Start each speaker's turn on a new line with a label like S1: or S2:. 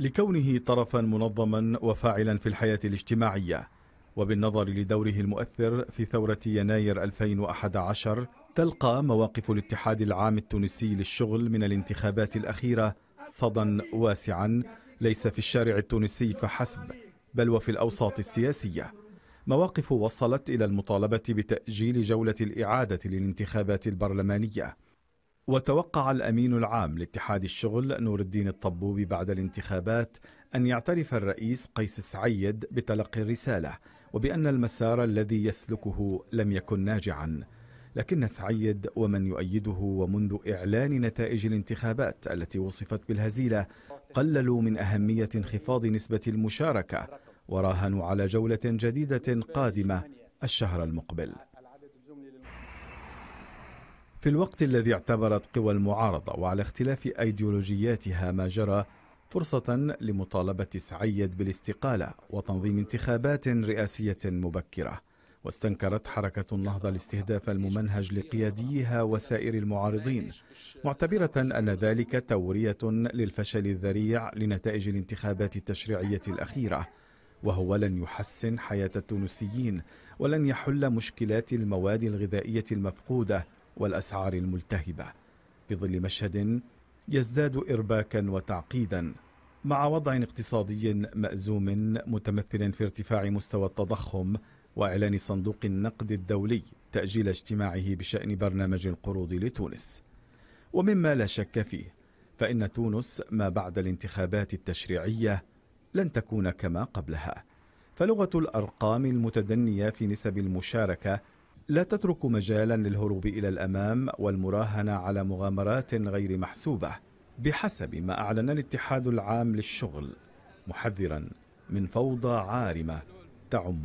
S1: لكونه طرفا منظما وفاعلا في الحياة الاجتماعية وبالنظر لدوره المؤثر في ثورة يناير 2011 تلقى مواقف الاتحاد العام التونسي للشغل من الانتخابات الأخيرة صدى واسعا ليس في الشارع التونسي فحسب بل وفي الأوساط السياسية مواقف وصلت إلى المطالبة بتأجيل جولة الإعادة للانتخابات البرلمانية وتوقع الامين العام لاتحاد الشغل نور الدين الطبوبي بعد الانتخابات ان يعترف الرئيس قيس سعيد بتلقي الرساله وبان المسار الذي يسلكه لم يكن ناجعا لكن سعيد ومن يؤيده ومنذ اعلان نتائج الانتخابات التي وصفت بالهزيله قللوا من اهميه انخفاض نسبه المشاركه وراهنوا على جوله جديده قادمه الشهر المقبل في الوقت الذي اعتبرت قوى المعارضة وعلى اختلاف أيديولوجياتها ما جرى فرصة لمطالبة سعيد بالاستقالة وتنظيم انتخابات رئاسية مبكرة واستنكرت حركة النهضة الاستهداف الممنهج لقياديها وسائر المعارضين معتبرة أن ذلك تورية للفشل الذريع لنتائج الانتخابات التشريعية الأخيرة وهو لن يحسن حياة التونسيين ولن يحل مشكلات المواد الغذائية المفقودة والاسعار الملتهبه في ظل مشهد يزداد ارباكا وتعقيدا مع وضع اقتصادي مازوم متمثل في ارتفاع مستوى التضخم واعلان صندوق النقد الدولي تاجيل اجتماعه بشان برنامج القروض لتونس ومما لا شك فيه فان تونس ما بعد الانتخابات التشريعيه لن تكون كما قبلها فلغه الارقام المتدنيه في نسب المشاركه لا تترك مجالا للهروب إلى الأمام والمراهنة على مغامرات غير محسوبة بحسب ما أعلن الاتحاد العام للشغل محذرا من فوضى عارمة تعم